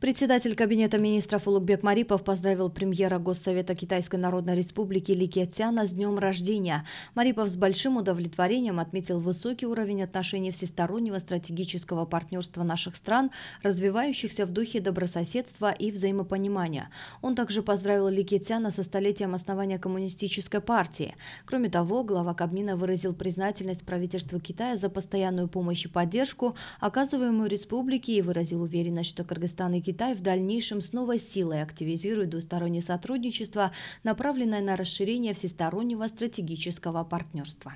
Председатель Кабинета министров Улукбек Марипов поздравил премьера Госсовета Китайской Народной Республики Ли Киатсяна с днем рождения. Марипов с большим удовлетворением отметил высокий уровень отношений всестороннего стратегического партнерства наших стран, развивающихся в духе добрососедства и взаимопонимания. Он также поздравил Ли Киатсяна со столетием основания Коммунистической партии. Кроме того, глава Кабмина выразил признательность правительству Китая за постоянную помощь и поддержку, оказываемую республике, и выразил уверенность, что Кыргызстан и Китай Китай в дальнейшем снова силой активизирует двустороннее сотрудничество, направленное на расширение всестороннего стратегического партнерства.